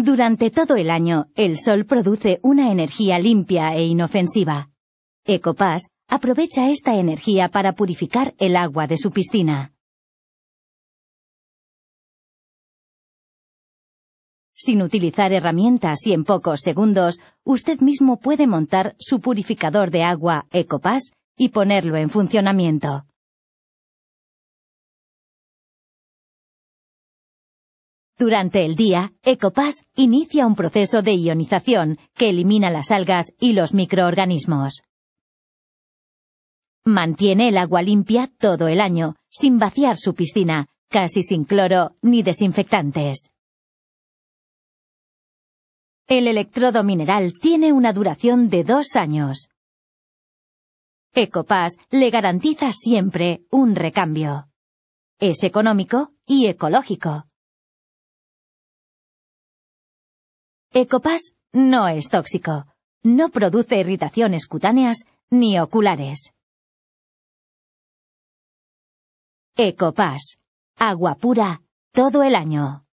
Durante todo el año, el sol produce una energía limpia e inofensiva. Ecopass aprovecha esta energía para purificar el agua de su piscina. Sin utilizar herramientas y en pocos segundos, usted mismo puede montar su purificador de agua Ecopass y ponerlo en funcionamiento. Durante el día, Ecopass inicia un proceso de ionización que elimina las algas y los microorganismos. Mantiene el agua limpia todo el año, sin vaciar su piscina, casi sin cloro ni desinfectantes. El electrodo mineral tiene una duración de dos años. Ecopass le garantiza siempre un recambio. Es económico y ecológico. Ecopass no es tóxico. No produce irritaciones cutáneas ni oculares. Ecopass. Agua pura todo el año.